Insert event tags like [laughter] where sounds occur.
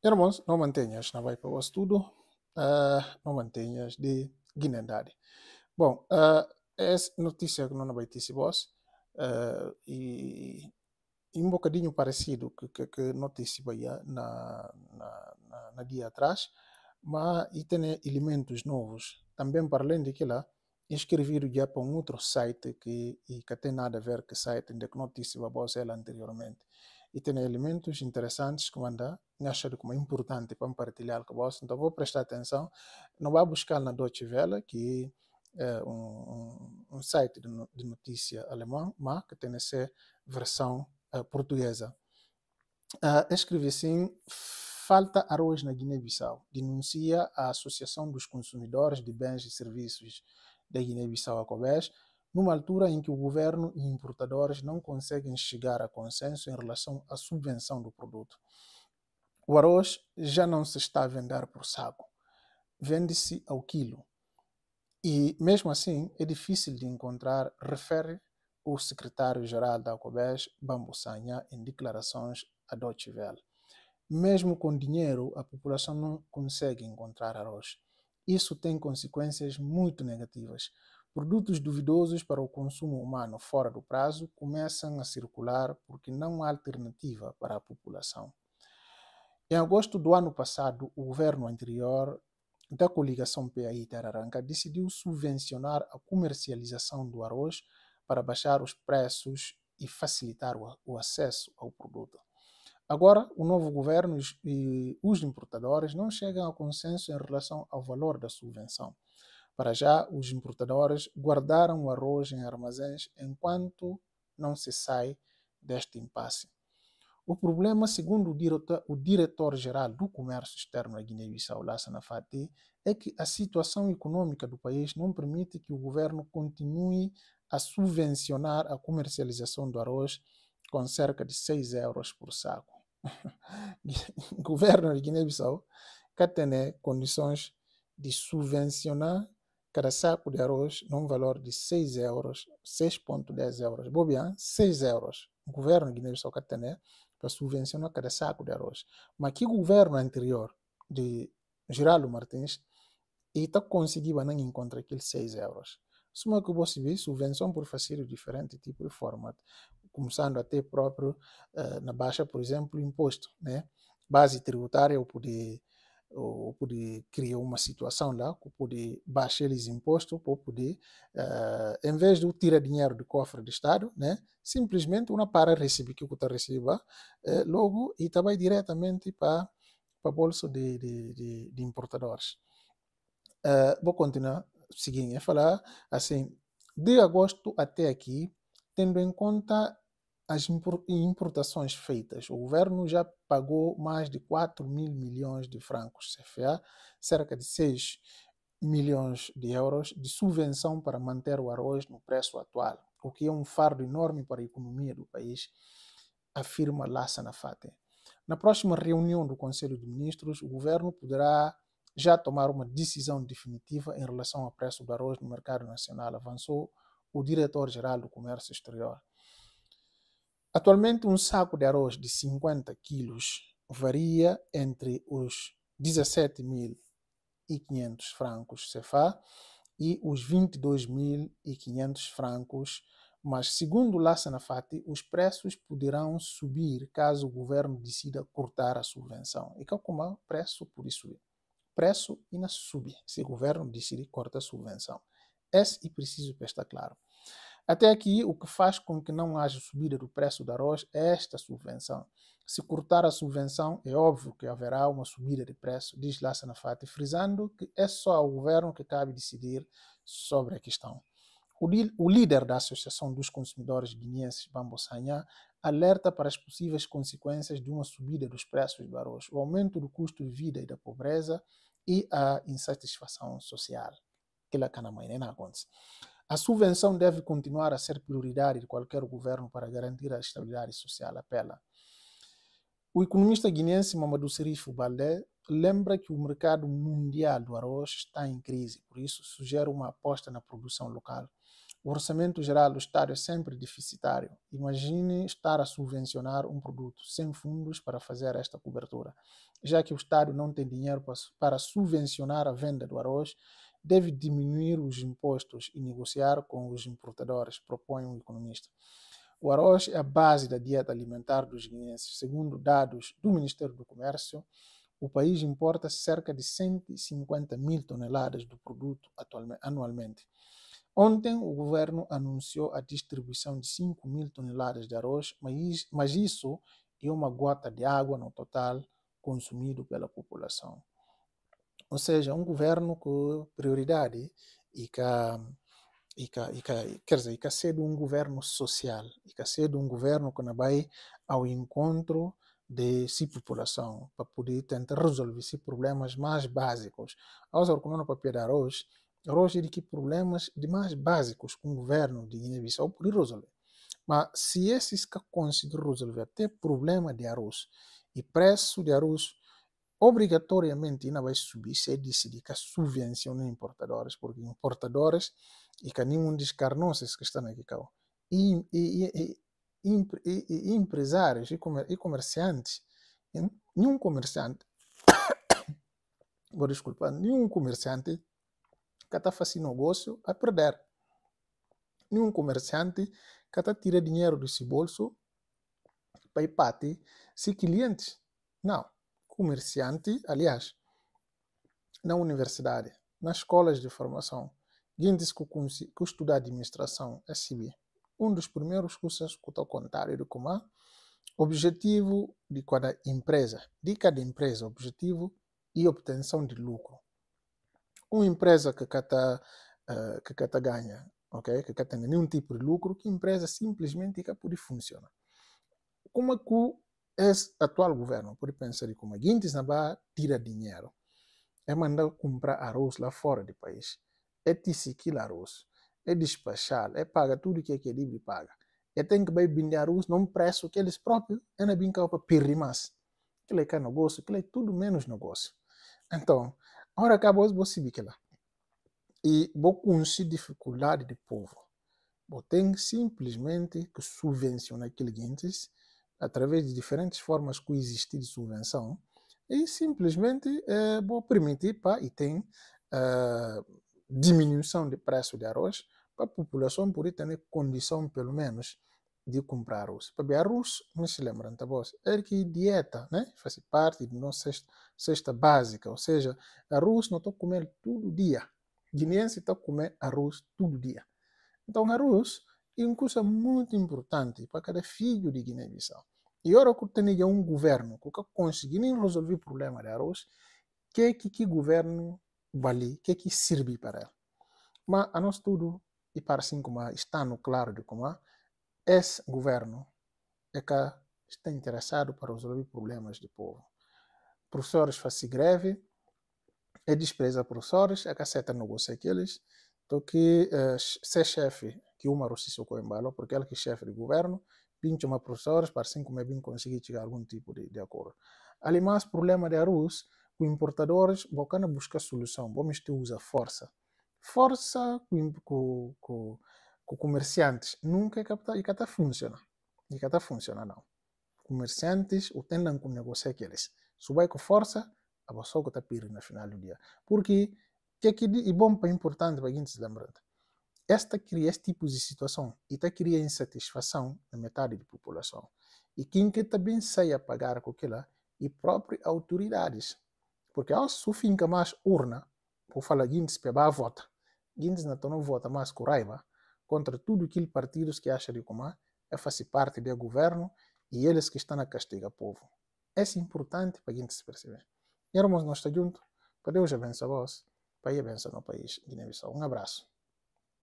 Irmãos, não mantenhas, na vai para o estudo, uh, eh, não mantenhas de guinandade. Bom, uh, essa notícia que não vai ter vós, uh, e, e, um bocadinho parecido que, que, que notícia na, na, na, na dia atrás, mas e tem elementos novos. Também para além de que lá, inscrevido já para um outro site que, e que tem nada a ver com o site onde que notícia vós ela anteriormente. E tem elementos interessantes que mandar tinha achado como importante para partilhar com você, então vou prestar atenção. Não vá buscar na Deutsche Welle, que é um, um site de notícia alemão, mas que tem essa versão uh, portuguesa. Uh, escrevi assim: falta arroz na Guiné-Bissau, denuncia a Associação dos Consumidores de Bens e Serviços da Guiné-Bissau, a COBES, numa altura em que o governo e importadores não conseguem chegar a consenso em relação à subvenção do produto. O arroz já não se está a vender por saco, vende-se ao quilo. E mesmo assim é difícil de encontrar, refere o secretário-geral da COBES, Bambussanha, em declarações a Deutsche Welle. Mesmo com dinheiro, a população não consegue encontrar arroz. Isso tem consequências muito negativas. Produtos duvidosos para o consumo humano fora do prazo começam a circular porque não há alternativa para a população. Em agosto do ano passado, o governo anterior da coligação PAI Tararanca decidiu subvencionar a comercialização do arroz para baixar os preços e facilitar o acesso ao produto. Agora, o novo governo e os importadores não chegam a consenso em relação ao valor da subvenção. Para já, os importadores guardaram o arroz em armazéns enquanto não se sai deste impasse. O problema, segundo o diretor-geral do Comércio Externo da Guiné-Bissau, Lassana Fateh, é que a situação econômica do país não permite que o governo continue a subvencionar a comercialização do arroz com cerca de 6 euros por saco. o [laughs] governo de Guiné-Bissau quer né, condições de subvencionar cada saco de arroz num valor de 6 euros, 6,10 euros. Bobian, 6 euros. O governo de Guiné-Bissau quer para subvencionar cada saco de arroz. Mas que governo anterior de Geraldo Martins está conseguindo não encontrar aqueles 6 euros. Suma que você vê subvenção por fazer diferente tipo de formato, começando até próprio uh, eh, na baixa, por exemplo, imposto, né? ¿eh? Base tributária ou poder eh, ou poder criar uma situação lá, ou poder baixar os impostos, ou poder, uh, em vez de tirar dinheiro do cofre do Estado, né, simplesmente uma para receber que está receba, eh, logo e também diretamente para para bolso de, de, de, de importadores. Uh, vou continuar seguindo a falar assim, de agosto até aqui, tendo em conta as importações feitas. O governo já pagou mais de 4 mil milhões de francos CFA, cerca de 6 milhões de euros de subvenção para manter o arroz no preço atual, o que é um fardo enorme para a economia do país, afirma Lassa Nafate Na próxima reunião do Conselho de Ministros, o governo poderá já tomar uma decisão definitiva em relação ao preço do arroz no mercado nacional, avançou o diretor-geral do Comércio Exterior. Atualmente, um saco de arroz de 50 quilos varia entre os 17.500 francos CFA e os 22.500 francos, mas segundo Lassana Fati, os preços poderão subir caso o governo decida cortar a subvenção. E como é o preço por subir? É. Preço ainda sube se o governo decidir cortar a subvenção. Esse é preciso para estar claro. Até aqui, o que faz com que não haja subida do preço do arroz é esta subvenção. Se cortar a subvenção, é óbvio que haverá uma subida de preço, diz lá Sanafati, frisando que é só ao governo que cabe decidir sobre a questão. O, líder da Associação dos Consumidores Guineenses, Bambo Sanha, alerta para as possíveis consequências de uma subida dos preços do arroz, o aumento do custo de vida e da pobreza e a insatisfação social. Que lá né, na acontece. A subvenção deve continuar a ser prioridade de qualquer governo para garantir a estabilidade social, apela. O economista guinense Mamadou Serifo Baldé lembra que o mercado mundial do arroz está em crise, por isso sugere uma aposta na produção local. O orçamento geral do Estado é sempre deficitário. Imagine estar a subvencionar um produto sem fundos para fazer esta cobertura, já que o Estado não tem dinheiro para subvencionar a venda do arroz deve diminuir os impostos e negociar com os importadores, propõe um economista. O arroz é a base da dieta alimentar dos guineenses. Segundo dados do Ministério do Comércio, o país importa cerca de 150 mil toneladas do produto anualmente. Ontem, o governo anunciou a distribuição de 5 mil toneladas de arroz, mas isso é uma gota de água no total consumido pela população. Ou seja, um governo com prioridade e que, e que, e que quer dizer, e que seja um governo social, e que seja um governo que não vai ao encontro de si população para poder tentar resolver si problemas mais básicos. Aos argumentos para pedar hoje, hoje é de que problemas de mais básicos que um governo de Guiné-Bissau poder resolver. Mas se esses que conseguir resolver até problema de arroz e preço de arroz obrigatoriamente ainda vai subir se decidir que subvenciona importadores, porque importadores e que nenhum descarnou-se que estão aqui cá. E, e, e, e, empresários e, comer, e comerciantes, nenhum comerciante, [coughs] vou desculpar, nenhum comerciante que está fazendo negócio a perder. Nenhum comerciante que está tirando dinheiro desse bolso para ir para se clientes. Não comerciante, aliás, na universidade, nas escolas de formação. Quem disse que, que estudar administração é CB? Um dos primeiros cursos que estou contando é do como objetivo de cada empresa, de cada empresa, objetivo e obtenção de lucro. Uma empresa que cata, uh, eh, que cata ganha, ok? Que cata nenhum tipo de lucro, que empresa simplesmente que pode funcionar. Como é que esse atual governo, pode pensar como a gente não tira dinheiro, é mandar comprar arroz lá fora do país, é tisiquil arroz, é despachar, é pagar tudo que é que ele paga. É tem que vender arroz num preço que eles próprios é na brincar para pirrimas. Aquilo é que é negócio, aquilo é tudo menos negócio. Então, agora acabou você bique lá. E vou conhecer dificuldade do povo. Vou ter simplesmente que subvencionar aquele Guintes através de diferentes formas coexistir de subvenção, e simplesmente é, vou permitir pá, e tem eh, diminuição de preço de arroz para a população poder ter condição, pelo menos, de comprar arroz. Para ver arroz, me se lembram, tá bom? É que dieta, né? Faz parte da nossa cesta, cesta básica, ou seja, arroz não estou comendo todo dia. se está comendo arroz todo dia. Então, arroz e um curso muito importante para cada filho de Guiné-Bissau. E agora que tem um governo que nem resolver o problema de arroz, que é que que governo vale, que é que serve para ele. Mas a nós tudo, e para assim como está no claro de como esse governo é que está interessado para resolver problemas do povo. Professores fazem greve, é despreza professores, é que aceita negociar aqueles, então que uh, ser chefe que uma Rússia Coimbalo, porque ele que é chefe de governo, pincha uma professores para assim como é bem conseguir chegar a algum tipo de, de acordo. Aliás, o problema da Rússia, que os importadores vão buscar solução, vamos ter usar força. Força com, com, com, com comerciantes nunca é capta, e cata tá funciona. E cata tá funciona não. Comerciantes o tendem com negociar aqueles. vai com força, a pessoa que está pedindo no final do dia. Porque que é que é bom para importante para quem se lembra? esta cria este tipo de situação e está cria insatisfação na metade da população. E quem que também sai a pagar com aquilo e próprias autoridades. Porque ao sufinca mais urna, vou falar guindes para a vota, guindes não estão vota mais com raiva contra tudo aquilo partidos que acham de comar é, é fazer parte do governo e eles que estão a castigar o povo. É importante para guindes perceber. E irmãos, nós estamos juntos. Para Deus abençoe a vós. para ir abençoe no país Guiné-Bissau. Um abraço.